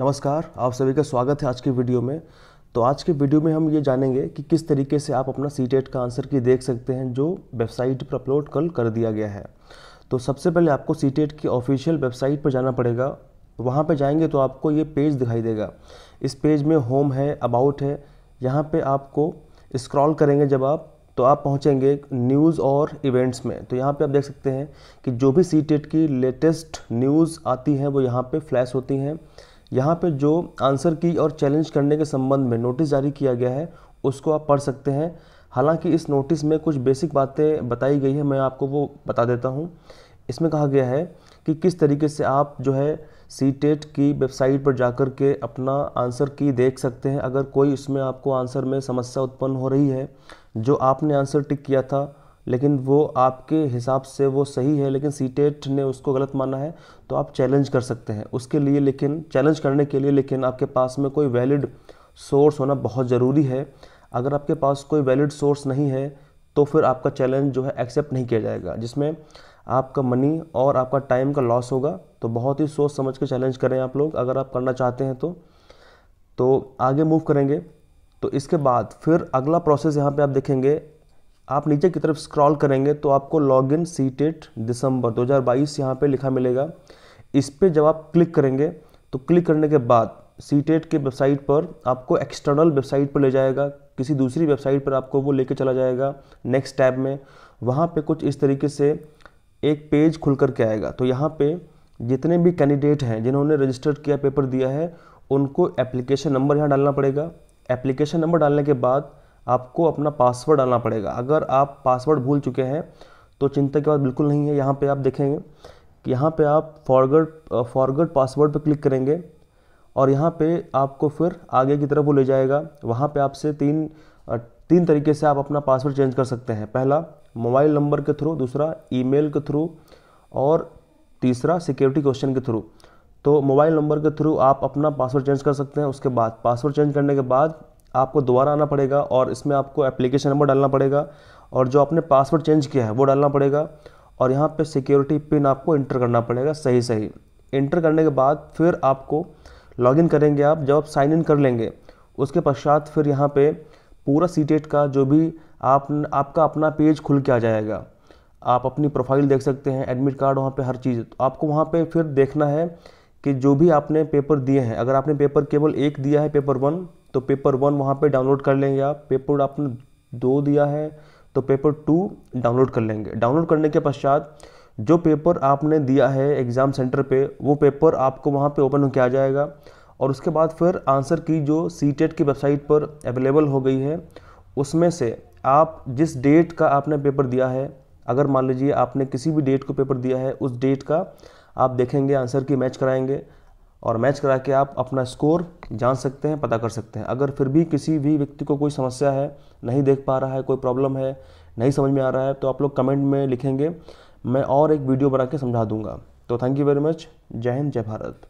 नमस्कार आप सभी का स्वागत है आज के वीडियो में तो आज के वीडियो में हम ये जानेंगे कि किस तरीके से आप अपना सी टेट का आंसर की देख सकते हैं जो वेबसाइट पर अपलोड कल कर दिया गया है तो सबसे पहले आपको सी टेट की ऑफिशियल वेबसाइट पर जाना पड़ेगा वहाँ पर जाएंगे तो आपको ये पेज दिखाई देगा इस पेज में होम है अबाउट है यहाँ पर आपको स्क्रॉल करेंगे जब आप तो आप पहुँचेंगे न्यूज़ और इवेंट्स में तो यहाँ पे आप देख सकते हैं कि जो भी सी की लेटेस्ट न्यूज़ आती हैं वो यहाँ पे फ्लैश होती हैं यहाँ पे जो आंसर की और चैलेंज करने के संबंध में नोटिस जारी किया गया है उसको आप पढ़ सकते हैं हालांकि इस नोटिस में कुछ बेसिक बातें बताई गई है मैं आपको वो बता देता हूँ इसमें कहा गया है कि किस तरीके से आप जो है सी टेट e की वेबसाइट पर जाकर के अपना आंसर की देख सकते हैं अगर कोई इसमें आपको आंसर में समस्या उत्पन्न हो रही है जो आपने आंसर टिक किया था लेकिन वो आपके हिसाब से वो सही है लेकिन सी e ने उसको गलत माना है तो आप चैलेंज कर सकते हैं उसके लिए लेकिन चैलेंज करने के लिए लेकिन आपके पास में कोई वैलिड सोर्स होना बहुत ज़रूरी है अगर आपके पास कोई वैलिड सोर्स नहीं है तो फिर आपका चैलेंज जो है एक्सेप्ट नहीं किया जाएगा जिसमें आपका मनी और आपका टाइम का लॉस होगा तो बहुत ही सोच समझ के चैलेंज करें आप लोग अगर आप करना चाहते हैं तो तो आगे मूव करेंगे तो इसके बाद फिर अगला प्रोसेस यहाँ पे आप देखेंगे आप नीचे की तरफ स्क्रॉल करेंगे तो आपको लॉग इन सी टेट दिसंबर 2022 यहाँ पर लिखा मिलेगा इस पर जब आप क्लिक करेंगे तो क्लिक करने के बाद सी टेट के वेबसाइट पर आपको एक्सटर्नल वेबसाइट पर ले जाएगा किसी दूसरी वेबसाइट पर आपको वो लेके चला जाएगा नेक्स्ट टैब में वहाँ पे कुछ इस तरीके से एक पेज खुल कर के आएगा तो यहाँ पे जितने भी कैंडिडेट हैं जिन्होंने रजिस्टर किया पेपर दिया है उनको एप्लीकेशन नंबर यहाँ डालना पड़ेगा एप्लीकेशन नंबर डालने के बाद आपको अपना पासवर्ड डालना पड़ेगा अगर आप पासवर्ड भूल चुके हैं तो चिंता की बात बिल्कुल नहीं है यहाँ पे आप देखेंगे कि यहाँ पे आप फॉरगर्ड फॉरगर्ड पासवर्ड पर क्लिक करेंगे और यहाँ पे आपको फिर आगे की तरफ वो ले जाएगा वहाँ पे आपसे तीन तीन तरीके से आप अपना पासवर्ड चेंज कर सकते हैं पहला मोबाइल नंबर के थ्रू दूसरा ई के थ्रू और तीसरा सिक्योरिटी क्वेश्चन के थ्रू तो मोबाइल नंबर के थ्रू आप अपना पासवर्ड चेंज कर सकते हैं उसके बाद पासवर्ड चेंज करने के बाद आपको दोबारा आना पड़ेगा और इसमें आपको एप्लीकेशन नंबर डालना पड़ेगा और जो आपने पासवर्ड चेंज किया है वो डालना पड़ेगा और यहाँ पे सिक्योरिटी पिन आपको इंटर करना पड़ेगा सही सही इंटर करने के बाद फिर आपको लॉगिन करेंगे आप जब आप साइन इन कर लेंगे उसके पश्चात फिर यहाँ पे पूरा सी का जो भी आप आपका अपना पेज खुल के आ जाएगा आप अपनी प्रोफाइल देख सकते हैं एडमिट कार्ड वहाँ पे हर चीज़ तो आपको वहाँ पे फिर देखना है कि जो भी आपने पेपर दिए हैं अगर आपने पेपर केवल एक दिया है पेपर वन तो पेपर वन वहाँ पे डाउनलोड कर लेंगे आप पेपर आपने दो दिया है तो पेपर टू डाउनलोड कर लेंगे डाउनलोड करने के पश्चात जो पेपर आपने दिया है एग्ज़ाम सेंटर पे वो पेपर आपको वहाँ पे ओपन होकर आ जाएगा और उसके बाद फिर आंसर की जो सी e की वेबसाइट पर अवेलेबल हो गई है उसमें से आप जिस डेट का आपने पेपर दिया है अगर मान लीजिए आपने किसी भी डेट को पेपर दिया है उस डेट का आप देखेंगे आंसर की मैच कराएंगे और मैच करा के आप अपना स्कोर जान सकते हैं पता कर सकते हैं अगर फिर भी किसी भी व्यक्ति को कोई समस्या है नहीं देख पा रहा है कोई प्रॉब्लम है नहीं समझ में आ रहा है तो आप लोग कमेंट में लिखेंगे मैं और एक वीडियो बना के समझा दूंगा तो थैंक यू वेरी मच जय हिंद जय भारत